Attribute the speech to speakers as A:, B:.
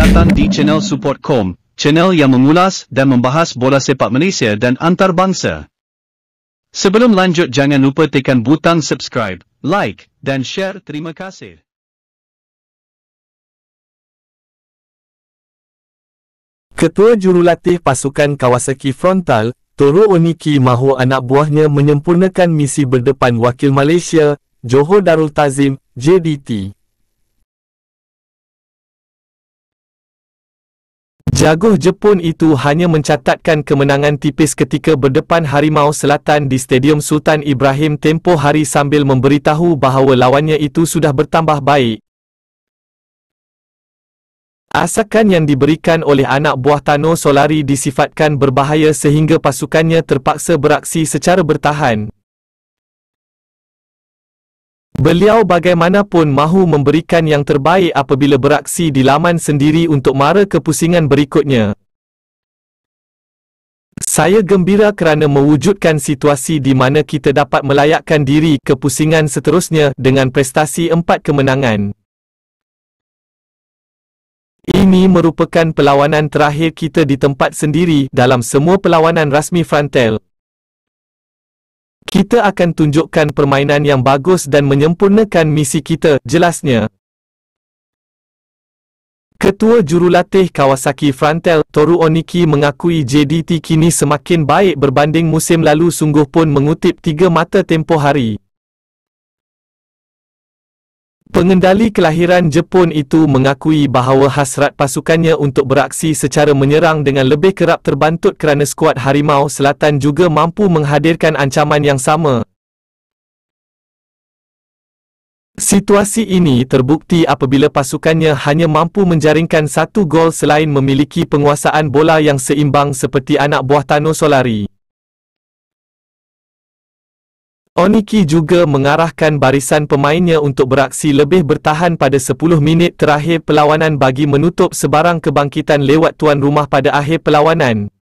A: datan di channel support.com, channel yang mengulas dan membahas bola sepak Malaysia dan antarabangsa. Sebelum lanjut jangan lupa tekan butang subscribe, like dan share. Terima kasih. Ketua Jurulatih Pasukan Kawasaki Frontal, Toru Oniki mahu anak buahnya menyempurnakan misi berdepan Wakil Malaysia, Johor Darul Tazim, JDT. Jagoh Jepun itu hanya mencatatkan kemenangan tipis ketika berdepan Harimau Selatan di Stadium Sultan Ibrahim tempo hari sambil memberitahu bahawa lawannya itu sudah bertambah baik. Asakan yang diberikan oleh anak buah Tano Solari disifatkan berbahaya sehingga pasukannya terpaksa beraksi secara bertahan. Beliau bagaimanapun mahu memberikan yang terbaik apabila beraksi di laman sendiri untuk mara kepusingan berikutnya. Saya gembira kerana mewujudkan situasi di mana kita dapat melayakkan diri ke pusingan seterusnya dengan prestasi empat kemenangan. Ini merupakan perlawanan terakhir kita di tempat sendiri dalam semua perlawanan rasmi Frontel. Kita akan tunjukkan permainan yang bagus dan menyempurnakan misi kita, jelasnya. Ketua Jurulatih Kawasaki Frontel, Toru Oniki mengakui JDT kini semakin baik berbanding musim lalu sungguh pun mengutip tiga mata tempoh hari. Pengendali kelahiran Jepun itu mengakui bahawa hasrat pasukannya untuk beraksi secara menyerang dengan lebih kerap terbantut kerana skuad Harimau Selatan juga mampu menghadirkan ancaman yang sama. Situasi ini terbukti apabila pasukannya hanya mampu menjaringkan satu gol selain memiliki penguasaan bola yang seimbang seperti anak buah Tano Solari. Oniki juga mengarahkan barisan pemainnya untuk beraksi lebih bertahan pada 10 minit terakhir perlawanan bagi menutup sebarang kebangkitan lewat tuan rumah pada akhir perlawanan.